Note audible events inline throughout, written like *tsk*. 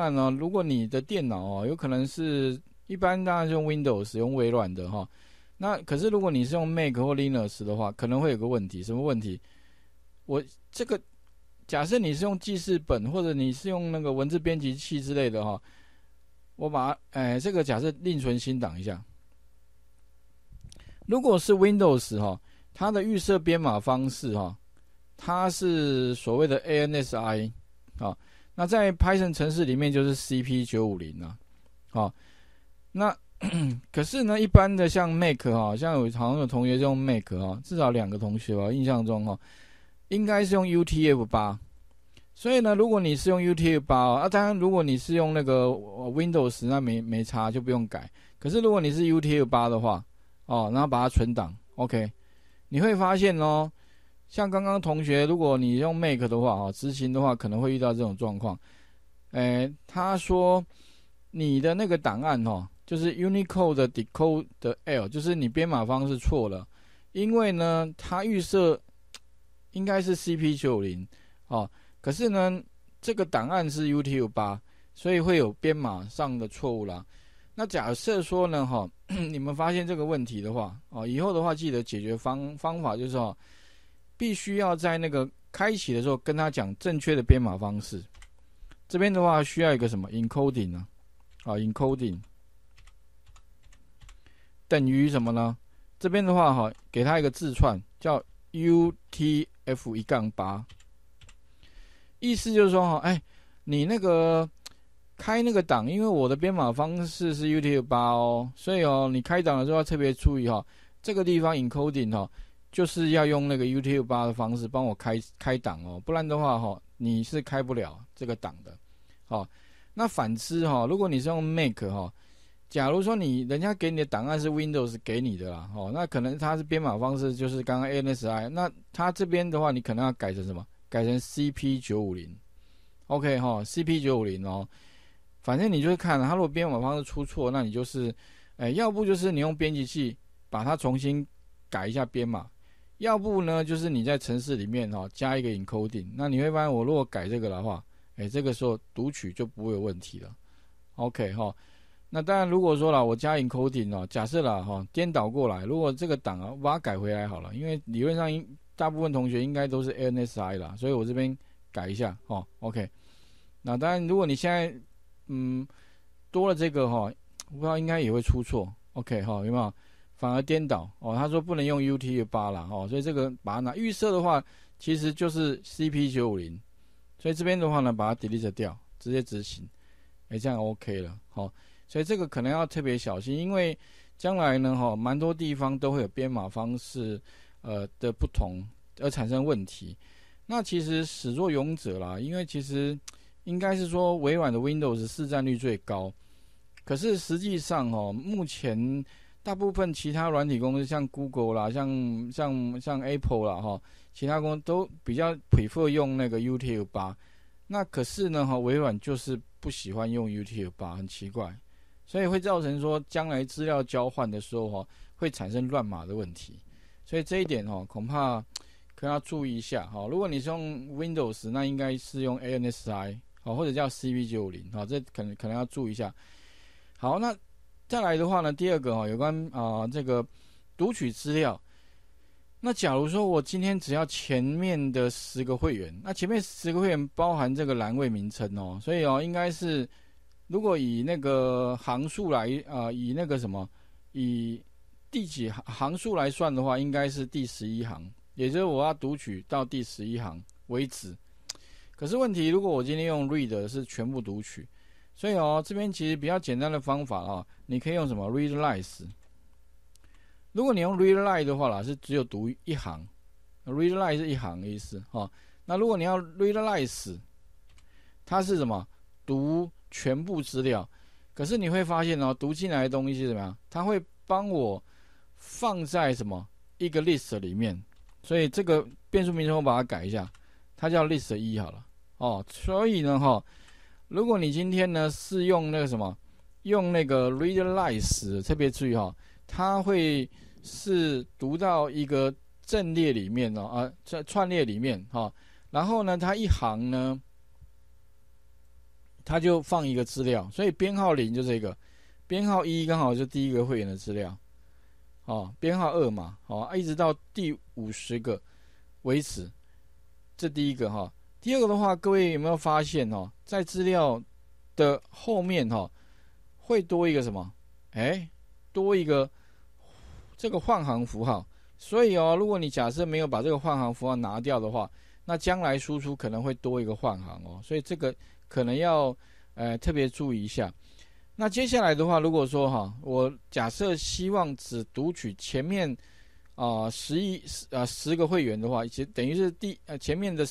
当然了，如果你的电脑哦，有可能是一般当然是 Windows 用微软的哈，那可是如果你是用 Mac 或 Linux 的话，可能会有个问题，什么问题？我这个假设你是用记事本或者你是用那个文字编辑器之类的哈，我把哎这个假设另存新档一下。如果是 Windows 哈，它的预设编码方式哈，它是所谓的 ANSI 啊。那在 Python 程式里面就是 CP 九五零啊，好，那 *coughs* 可是呢，一般的像 Make 哦，像有好像有同学用 Make 哦，至少两个同学哦，印象中哦，应该是用 UTF 八，所以呢，如果你是用 UTF 八啊，啊，当然如果你是用那个 Windows 那没没差，就不用改。可是如果你是 UTF 八的话，哦，然后把它存档，OK，你会发现哦。像刚刚同学，如果你用 make 的话，哈，执行的话可能会遇到这种状况。诶，他说你的那个档案，哈，就是 Unicode 的 decode 的 l，就是你编码方式错了。因为呢，它预设 *tsk* 应该是 CP 九零，哦，可是呢，这个档案是 u t u 八，所以会有编码上的错误啦。那假设说呢，哈，*clears throat* 你们发现这个问题的话，哦，以后的话记得解决方方法就是哦。必须要在那个开启的时候跟他讲正确的编码方式。这边的话需要一个什么 encoding 呢？啊，encoding 等于什么呢？这边的话哈，给他一个字串叫 UTF- 一杠八，意思就是说哈，哎，你那个开那个档，因为我的编码方式是 UTF- 八哦，所以哦，你开档的时候要特别注意哈，这个地方 encoding 哈。就是要用那个 YouTube 八的方式帮我开开档哦，不然的话哈，你是开不了这个档的。好，那反之哈，如果你是用 Make 哈，假如说你人家给你的档案是 Windows 给你的啦，哦，那可能它是编码方式就是刚刚 ANSI，那它这边的话你可能要改成什么？改成 CP 九五零，OK 哈，CP 九五零哦，反正你就是看它如果编码方式出错，那你就是，哎，要不就是你用编辑器把它重新改一下编码。要不呢，就是你在城市里面哈加一个 encoding，那你会发现我如果改这个的话，哎，这个时候读取就不会有问题了。OK 哈，那当然如果说了我加 encoding 哦，假设了哈颠倒过来，如果这个档啊我把它改回来好了，因为理论上应大部分同学应该都是 ANSI 啦，所以我这边改一下哦。OK，那当然如果你现在嗯多了这个哈，我不知道应该也会出错。OK 哈，有没有？反而颠倒哦，他说不能用 U T 八啦，哦，所以这个把它拿预设的话，其实就是 C P 九五零，所以这边的话呢，把它 delete 掉，直接执行，哎，这样 O K 了，好，所以这个可能要特别小心，因为将来呢，哈，蛮多地方都会有编码方式呃的不同而产生问题。那其实始作俑者啦，因为其实应该是说微软的 Windows 市占率最高，可是实际上哦，目前大部分其他软体公司，像 Google 啦，像像像 Apple 啦，哈，其他公司都比较 prefer 用那个 YouTube 那可是呢，哈，微软就是不喜欢用 YouTube 很奇怪。所以会造成说，将来资料交换的时候，哈，会产生乱码的问题。所以这一点，哈，恐怕可能要注意一下，哈。如果你是用 Windows，那应该是用 ANSI，好，或者叫 CP 九五零，好，这可能可能要注意一下。好，那。再来的话呢，第二个啊，有关啊这个读取资料。那假如说我今天只要前面的十个会员，那前面十个会员包含这个栏位名称哦，所以哦，应该是如果以那个行数来，呃，以那个什么，以第几行行数来算的话，应该是第十一行，也就是我要读取到第十一行为止。可是问题，如果我今天用 read 是全部读取。所以哦，这边其实比较简单的方法哦，你可以用什么 readlines。如果你用 readline 的话啦，是只有读一行，readline 是一行的意思哈。那如果你要 readlines，它是什么？读全部资料。可是你会发现哦，读进来的东西怎么样？它会帮我放在什么一个 list 里面。所以这个变数名称我把它改一下，它叫 list 一好了哦。所以呢哈。如果你今天呢是用那个什么，用那个 read lines，特别注意哈，它会是读到一个阵列里面哦，啊，在串列里面哈，然后呢，它一行呢，它就放一个资料，所以编号零就这个，编号一刚好就第一个会员的资料，哦，编号二嘛，好，一直到第五十个为止，这第一个哈。第二个的话，各位有没有发现哦，在资料的后面哈，会多一个什么？哎，多一个这个换行符号。所以哦，如果你假设没有把这个换行符号拿掉的话，那将来输出可能会多一个换行哦。所以这个可能要呃特别注意一下。那接下来的话，如果说哈，我假设希望只读取前面啊十一十啊十个会员的话，其实等于是第呃前面的。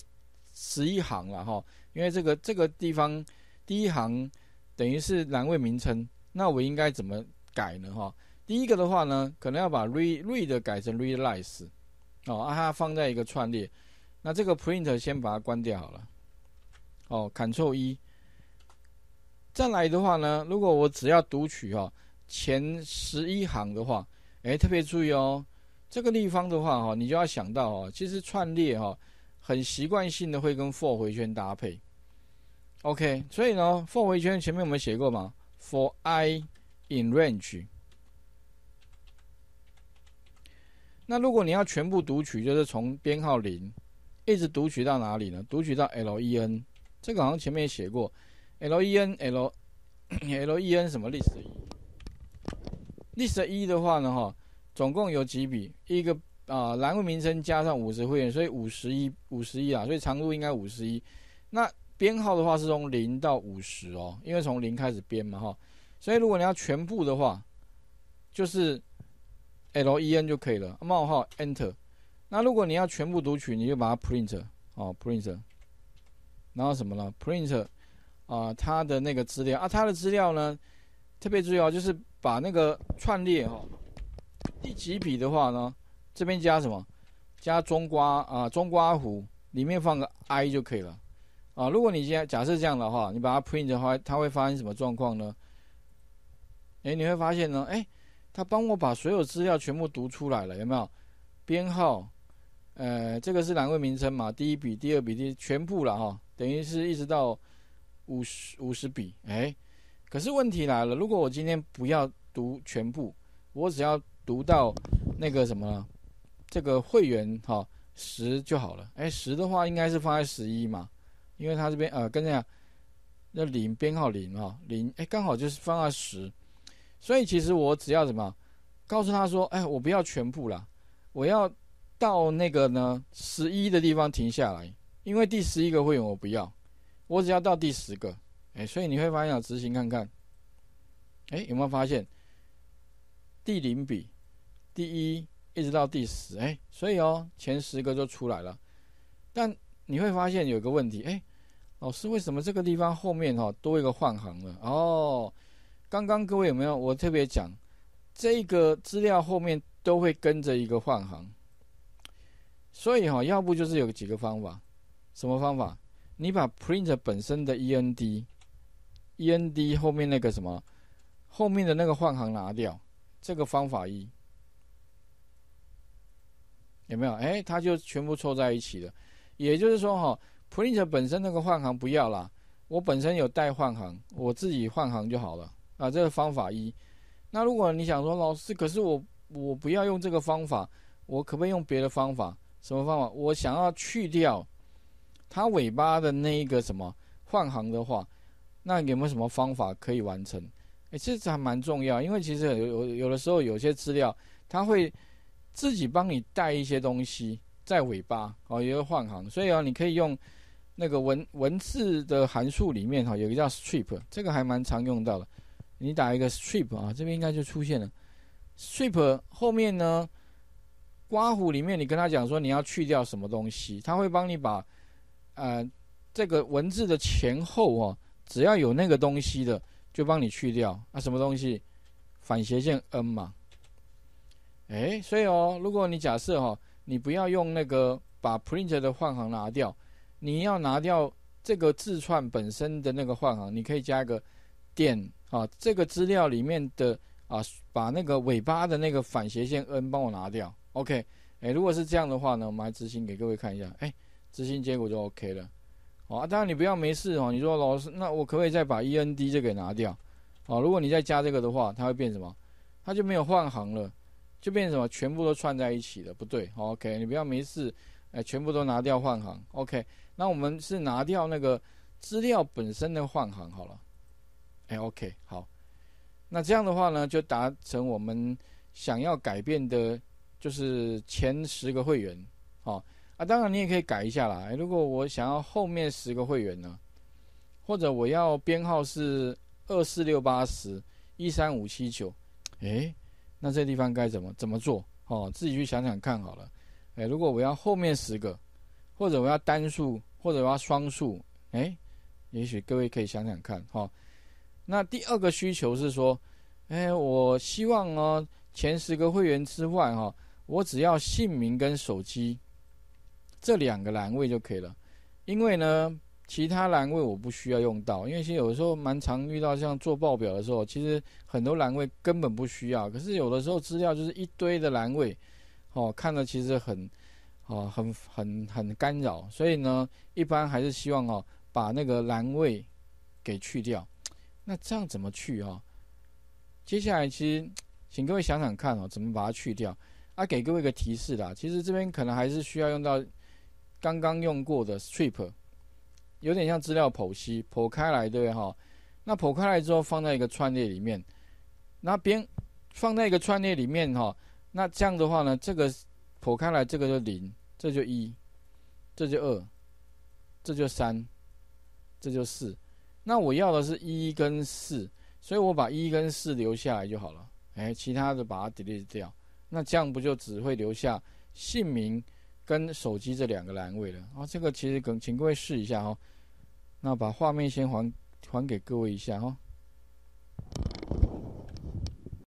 十一行了哈，因为这个这个地方第一行等于是栏位名称，那我应该怎么改呢哈？第一个的话呢，可能要把 read read 的改成 r e a l i z e 哦，啊，它放在一个串列，那这个 print 先把它关掉好了，哦，control 一。再来的话呢，如果我只要读取哈前十一行的话，哎，特别注意哦，这个地方的话哈，你就要想到哦，其实串列哈。很习惯性的会跟 for 回圈搭配，OK，所以呢，for 回圈前面我们写过嘛，for i in range。那如果你要全部读取，就是从编号零一直读取到哪里呢？读取到 len，这个好像前面写过，len l len *coughs* 什么 list 一，list 一的话呢，哈，总共有几笔？一个。啊，栏位名称加上五十会员，所以五十一，五十一啊，所以长度应该五十一。那编号的话是从零到五十哦，因为从零开始编嘛，哈。所以如果你要全部的话，就是 l e n 就可以了。冒号 enter。那如果你要全部读取，你就把它 print 哦 print。然后什么了？print 啊，它的那个资料啊，它的资料呢，特别注意哦，就是把那个串列哈，第几笔的话呢？这边加什么？加中瓜啊，中瓜湖里面放个 i 就可以了啊。如果你现在假设这样的话，你把它 print 的话，它会发生什么状况呢？哎，你会发现呢，哎，它帮我把所有资料全部读出来了，有没有？编号，呃，这个是栏位名称嘛，第一笔、第二笔、第全部了哈，等于是一直到五十五十笔。哎，可是问题来了，如果我今天不要读全部，我只要读到那个什么？这个会员哈十就好了，哎十的话应该是放在十一嘛，因为他这边呃跟这样那零编号零哈零，哎刚好就是放在十，所以其实我只要什么告诉他说，哎我不要全部了，我要到那个呢十一的地方停下来，因为第十一个会员我不要，我只要到第十个，哎所以你会发现执行看看，哎有没有发现第零比第一。一直到第十，哎，所以哦，前十个就出来了。但你会发现有个问题，哎，老师，为什么这个地方后面哈多一个换行了？哦，刚刚各位有没有我特别讲，这个资料后面都会跟着一个换行，所以哈，要不就是有几个方法，什么方法？你把 print 本身的 end，end 后面那个什么，后面的那个换行拿掉，这个方法一。有没有？哎，它就全部凑在一起了。也就是说，哈 p r i n t 本身那个换行不要了。我本身有带换行，我自己换行就好了。啊，这是方法一。那如果你想说，老师，可是我我不要用这个方法，我可不可以用别的方法？什么方法？我想要去掉它尾巴的那一个什么换行的话，那有没有什么方法可以完成？哎，其实还蛮重要，因为其实有有的时候有些资料它会。自己帮你带一些东西在尾巴哦，也会换行，所以啊，你可以用那个文文字的函数里面哈，有一个叫 strip，这个还蛮常用到的。你打一个 strip 啊，这边应该就出现了。strip 后面呢，刮胡里面你跟他讲说你要去掉什么东西，他会帮你把呃这个文字的前后哦，只要有那个东西的就帮你去掉。啊，什么东西？反斜线 n 嘛。哎，所以哦，如果你假设哈，你不要用那个把 print 的换行拿掉，你要拿掉这个字串本身的那个换行，你可以加一个点啊。这个资料里面的啊，把那个尾巴的那个反斜线 n 帮我拿掉，OK？哎，如果是这样的话呢，我们来执行给各位看一下。哎，执行结果就 OK 了。好啊，当然你不要没事哦。你说老师，那我可不可以再把 END 这个拿掉？啊，如果你再加这个的话，它会变什么？它就没有换行了。就变成什么？全部都串在一起的，不对。OK，你不要没事，哎，全部都拿掉换行。OK，那我们是拿掉那个资料本身的换行好了。哎，OK，好。那这样的话呢，就达成我们想要改变的，就是前十个会员。好啊，当然你也可以改一下啦。如果我想要后面十个会员呢，或者我要编号是二四六八十、一三五七九，哎。那这地方该怎么怎么做？哦，自己去想想看好了。哎，如果我要后面十个，或者我要单数，或者我要双数，哎，也许各位可以想想看哈。那第二个需求是说，哎，我希望哦，前十个会员之外哈，我只要姓名跟手机这两个栏位就可以了，因为呢。其他栏位我不需要用到，因为其实有的时候蛮常遇到，像做报表的时候，其实很多栏位根本不需要。可是有的时候资料就是一堆的栏位，哦，看了其实很，哦，很很很干扰。所以呢，一般还是希望哦，把那个栏位给去掉。那这样怎么去啊？接下来其实请各位想想看哦，怎么把它去掉？啊，给各位一个提示啦，其实这边可能还是需要用到刚刚用过的 strip。有点像资料剖析，剖开来，对不对哈？那剖开来之后，放在一个串列里面，那边放在一个串列里面哈。那这样的话呢，这个剖开来，这个就零，这就一，这就二，这就三，这就四。那我要的是一跟四，所以我把一跟四留下来就好了。哎，其他的把它 delete 掉。那这样不就只会留下姓名？跟手机这两个栏位了啊，这个其实跟请各位试一下啊，那把画面先还还给各位一下哦。